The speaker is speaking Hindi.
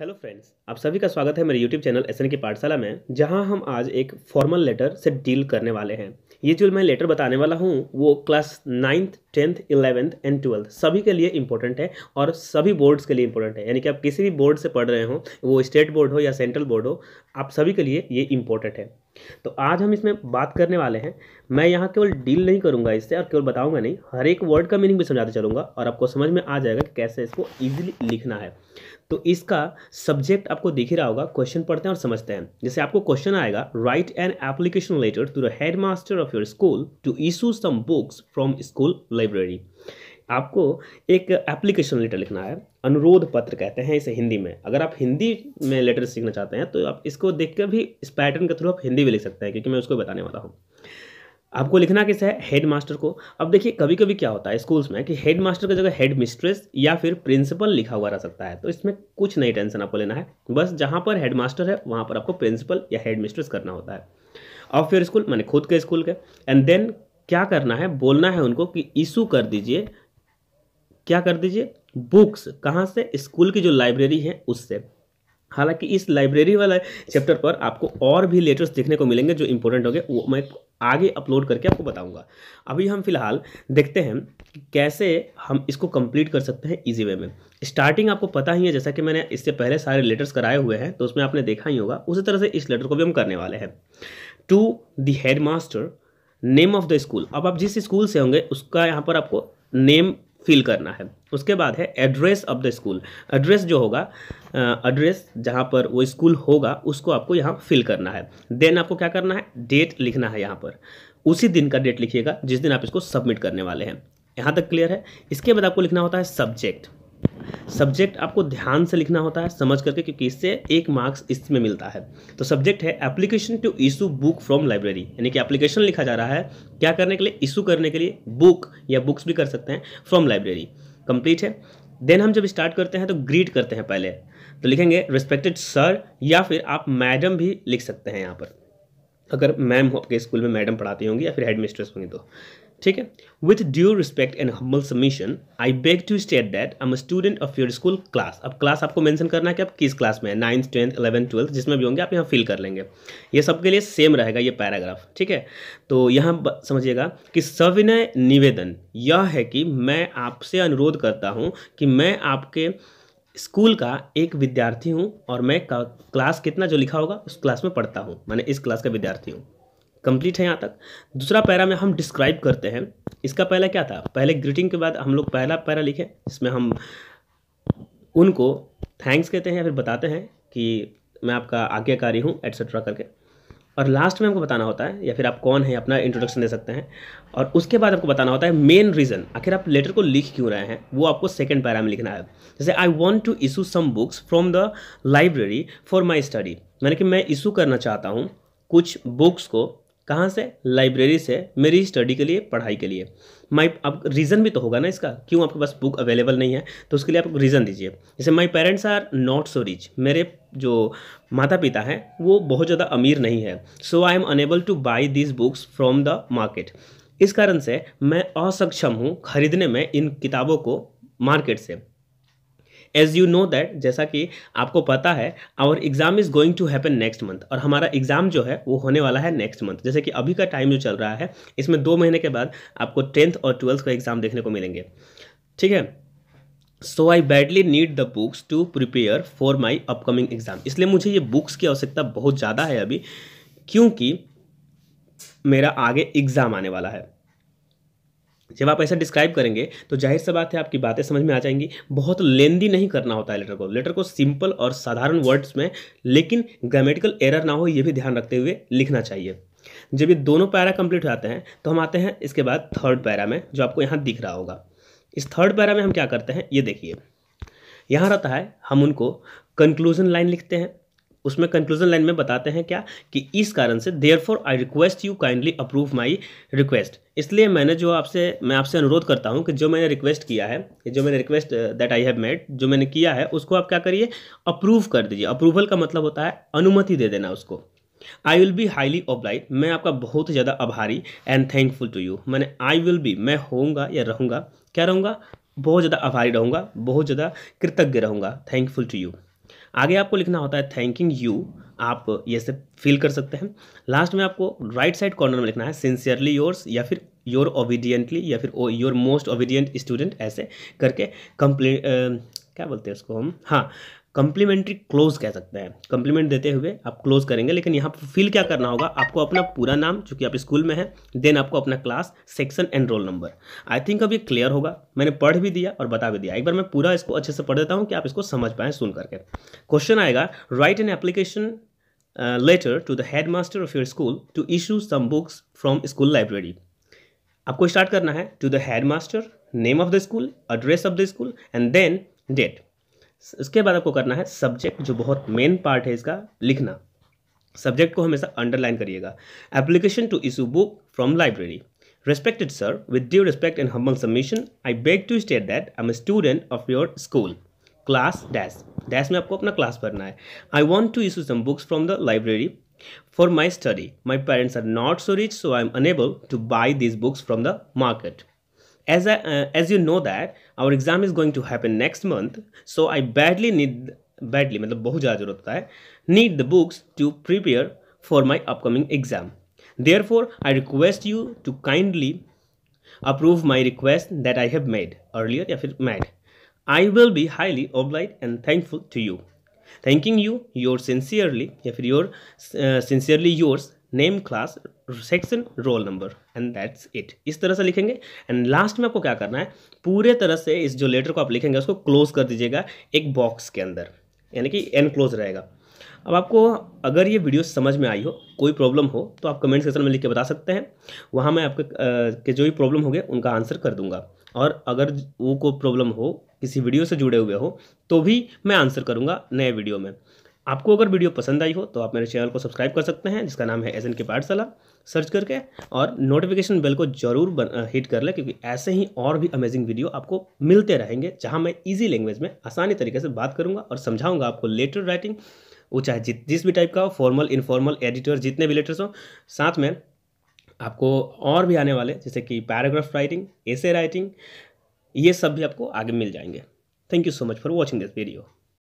हेलो फ्रेंड्स आप सभी का स्वागत है मेरे यूट्यूब चैनल एस की पाठशाला में जहां हम आज एक फॉर्मल लेटर से डील करने वाले हैं ये जो मैं लेटर बताने वाला हूं वो class ninth tenth eleventh and twelfth सभी के लिए इंपॉर्टेंट है और सभी बोर्ड्स के लिए इंपॉर्टेंट है यानी कि आप किसी भी बोर्ड से पढ़ रहे हो वो स्टेट बोर्ड हो या सेंट्रल बोर्ड हो आप सभी के लिए ये इंपॉर्टेंट है तो आज हम इसमें बात करने वाले हैं मैं यहाँ केवल डील नहीं करूँगा इससे और केवल बताऊँगा नहीं हर एक वर्ड का मीनिंग भी समझाते चलूँगा और आपको समझ में आ जाएगा कि कैसे इसको ईजिली लिखना है तो इसका सब्जेक्ट आपको दिख ही रहा होगा क्वेश्चन पढ़ते हैं और समझते हैं जैसे आपको क्वेश्चन आएगा write an application letter to the head master of your school to issue some books from school library आपको एक एप्लीकेशन लेटर लिखना है अनुरोध पत्र कहते हैं इसे हिंदी में अगर आप हिंदी में लेटर सीखना चाहते हैं तो आप इसको देख कर भी इस पैटर्न के थ्रू आप हिंदी भी लिख सकते हैं क्योंकि मैं उसको बताने वाला हूँ आपको लिखना किस है हेड मास्टर को अब देखिए कभी कभी क्या होता है स्कूल्स में कि हेड मास्टर की जगह हेड मिस्ट्रेस या फिर प्रिंसिपल लिखा हुआ रह सकता है तो इसमें कुछ नहीं टेंशन आपको लेना है बस जहाँ पर हेड मास्टर है वहाँ पर आपको प्रिंसिपल या हेड मिस्ट्रेस करना होता है और फिर स्कूल मैंने खुद के स्कूल के एंड देन क्या करना है बोलना है उनको कि इशू कर दीजिए क्या कर दीजिए बुक्स कहाँ से स्कूल की जो लाइब्रेरी है उससे हालांकि इस लाइब्रेरी वाला चैप्टर पर आपको और भी लेटर्स देखने को मिलेंगे जो इंपॉर्टेंट होंगे वो मैं आगे अपलोड करके आपको बताऊंगा अभी हम फिलहाल देखते हैं कैसे हम इसको कंप्लीट कर सकते हैं इजी वे में स्टार्टिंग आपको पता ही है जैसा कि मैंने इससे पहले सारे लेटर्स कराए हुए हैं तो उसमें आपने देखा ही होगा उसी तरह से इस लेटर को भी हम करने वाले हैं to the head master name of the school अब आप जिस स्कूल से होंगे उसका यहाँ पर आपको नेम फिल करना है उसके बाद है address of the school address जो होगा एड्रेस जहाँ पर वो स्कूल होगा उसको आपको यहाँ फिल करना है देन आपको क्या करना है डेट लिखना है यहाँ पर उसी दिन का डेट लिखिएगा जिस दिन आप इसको सबमिट करने वाले हैं यहाँ तक क्लियर है इसके बाद आपको लिखना होता है सब्जेक्ट सब्जेक्ट आपको ध्यान से लिखना होता है समझ करके क्योंकि इससे एक मार्क्स इसमें मिलता है तो सब्जेक्ट है application to issue book from library यानी कि एप्लीकेशन लिखा जा रहा है क्या करने के लिए इशू करने के लिए बुक या बुक्स भी कर सकते हैं फ्रॉम लाइब्रेरी कंप्लीट है देन हम जब स्टार्ट करते हैं तो ग्रीट करते हैं पहले तो लिखेंगे रिस्पेक्टेड सर या फिर आप मैडम भी लिख सकते हैं यहाँ पर अगर मैम हो आपके स्कूल में मैडम पढ़ाती होंगी या फिर हेड मिस्ट्रेस होंगी तो ठीक है with due respect and humble submission I beg to state that I am student of your school class अब क्लास आपको मेंशन करना है कि आप किस क्लास में है नाइन्थ टेंथ इलेवन ट्वेल्थ जिसमें भी होंगे आप यहाँ फिल कर लेंगे ये सबके लिए सेम रहेगा ये पैराग्राफ ठीक है तो यहाँ समझिएगा कि सविनय निवेदन यह है कि मैं आपसे अनुरोध करता हूँ कि मैं आपके स्कूल का एक विद्यार्थी हूँ और मैं क्लास कितना जो लिखा होगा उस क्लास में पढ़ता हूँ मैंने इस क्लास का विद्यार्थी हूँ कंप्लीट है यहाँ तक दूसरा पैरा में हम डिस्क्राइब करते हैं इसका पहला क्या था पहले ग्रीटिंग के बाद हम लोग पहला पैरा लिखे जिसमें हम उनको थैंक्स कहते हैं या फिर बताते हैं कि मैं आपका आज्ञाकारी हूँ एट्सेट्रा करके और लास्ट में हमको बताना होता है या फिर आप कौन है अपना इंट्रोडक्शन दे सकते हैं और उसके बाद आपको बताना होता है मेन रीज़न आखिर आप लेटर को लिख क्यों रहे हैं वो आपको सेकंड पैरा में लिखना है जैसे I want to issue some books from the library for my study मैंने कि मैं इशू करना चाहता हूँ कुछ बुक्स को कहाँ से लाइब्रेरी से मेरी स्टडी के लिए पढ़ाई के लिए माई अब रीज़न भी तो होगा ना इसका क्यों आपके पास बुक अवेलेबल नहीं है तो उसके लिए आप रीज़न दीजिए जैसे my parents are not so rich मेरे जो माता पिता हैं वो बहुत ज़्यादा अमीर नहीं है so I am unable to buy these books from the market इस कारण से मैं असक्षम हूँ खरीदने में इन किताबों को मार्केट से एज यू नो दैट जैसा कि आपको पता है our exam is going to happen next month और हमारा एग्जाम जो है वो होने वाला है नेक्स्ट मंथ जैसे कि अभी का टाइम जो चल रहा है इसमें दो महीने के बाद आपको टेंथ और ट्वेल्थ का एग्जाम देखने को मिलेंगे ठीक है so I badly need the books to prepare for my upcoming exam इसलिए मुझे ये बुक्स की आवश्यकता बहुत ज़्यादा है अभी क्योंकि मेरा आगे एग्ज़ाम आने वाला है जब आप ऐसा डिस्क्राइब करेंगे तो जाहिर सी बात है आपकी बातें समझ में आ जाएंगी बहुत लेंदी नहीं करना होता है लेटर को लेटर को सिंपल और साधारण वर्ड्स में लेकिन ग्रामेटिकल एरर ना हो ये भी ध्यान रखते हुए लिखना चाहिए जब ये दोनों पैरा कंप्लीट हो जाते हैं तो हम आते हैं इसके बाद थर्ड पैरा में जो आपको यहाँ दिख रहा होगा इस थर्ड पैरा में हम क्या करते हैं ये देखिए यहाँ रहता है हम उनको कंक्लूजन लाइन लिखते हैं उसमें कंक्लूजन लाइन में बताते हैं क्या कि इस कारण से therefore I request you kindly approve my request इसलिए मैंने जो आपसे मैं आपसे अनुरोध करता हूँ कि जो मैंने रिक्वेस्ट किया है जो मैंने request that I have made जो मैंने किया है उसको आप क्या करिए अप्रूव कर दीजिए अप्रूवल का मतलब होता है अनुमति दे देना उसको I will be highly obliged मैं आपका बहुत ज़्यादा आभारी एंड थैंकफुल टू यू मैंने आई विल बी मैं होऊंगा या रहूँगा क्या रहूँगा बहुत ज़्यादा आभारी रहूँगा बहुत ज़्यादा कृतज्ञ रहूँगा थैंकफुल टू यू आगे आपको लिखना होता है थैंकिंग यू आप ये से फील कर सकते हैं लास्ट में आपको राइट साइड कॉर्नर में लिखना है सिंसियरली योर्स या फिर योर ओबीडियंटली या फिर योर मोस्ट ओबीडियंट स्टूडेंट ऐसे करके कंप्लेन क्या बोलते हैं उसको हम हाँ कंप्लीमेंट्री क्लोज कह सकते हैं कम्प्लीमेंट देते हुए आप क्लोज करेंगे लेकिन यहाँ पर फिल क्या करना होगा आपको अपना पूरा नाम चूंकि आप स्कूल में हैं देन आपको अपना class section and roll number I think अब ये क्लियर होगा मैंने पढ़ भी दिया और बता भी दिया एक बार मैं पूरा इसको अच्छे से पढ़ देता हूँ कि आप इसको समझ पाएँ सुन करके क्वेश्चन आएगा write an application letter to the head master of your school to issue some books from school library आपको स्टार्ट करना है to the head master name of the school address of the school and then date उसके बाद आपको करना है सब्जेक्ट जो बहुत मेन पार्ट है इसका लिखना सब्जेक्ट को हमेशा अंडरलाइन करिएगा application to issue book from library respected sir with due respect and humble submission I beg to state that I am a student of your school class dash dash में आपको अपना क्लास भरना है I want to issue some books from the library for my study my parents are not so rich so I am unable to buy this books from the market as I, uh, as you know that our exam is going to happen next month so i badly need badly मतलब बहुत ज़्यादा ज़रूरत होता है need the books to prepare for my upcoming exam therefore i request you to kindly approve my request that i have made earlier If it made i will be highly obliged and thankful to you thanking you your sincerely If your uh, sincerely yours name class section roll number and that's it इस तरह से लिखेंगे एंड लास्ट में आपको क्या करना है पूरे तरह से इस जो लेटर को आप लिखेंगे उसको क्लोज कर दीजिएगा एक बॉक्स के अंदर यानी कि एन क्लोज रहेगा अब आपको अगर ये वीडियो समझ में आई हो कोई प्रॉब्लम हो तो आप कमेंट सेक्शन में लिख के बता सकते हैं वहाँ मैं आपके के जो भी प्रॉब्लम होंगे उनका आंसर कर दूंगा और अगर वो को प्रॉब्लम हो किसी वीडियो से जुड़े हुए हो तो भी मैं आंसर करूँगा नए वीडियो में आपको अगर वीडियो पसंद आई हो तो आप मेरे चैनल को सब्सक्राइब कर सकते हैं जिसका नाम है एस एन के पाठशाला सर्च करके और नोटिफिकेशन बेल को जरूर बन, हिट कर लें क्योंकि ऐसे ही और भी अमेजिंग वीडियो आपको मिलते रहेंगे जहां मैं इजी लैंग्वेज में आसानी तरीके से बात करूंगा और समझाऊंगा आपको लेटर राइटिंग वो चाहे जित जिस भी टाइप का हो फॉर्मल इनफॉर्मल एडिटर जितने भी लेटर्स हो साथ में आपको और भी आने वाले जैसे कि पैराग्राफ राइटिंग एसे राइटिंग ये सब भी आपको आगे मिल जाएंगे thank you so much for watching this video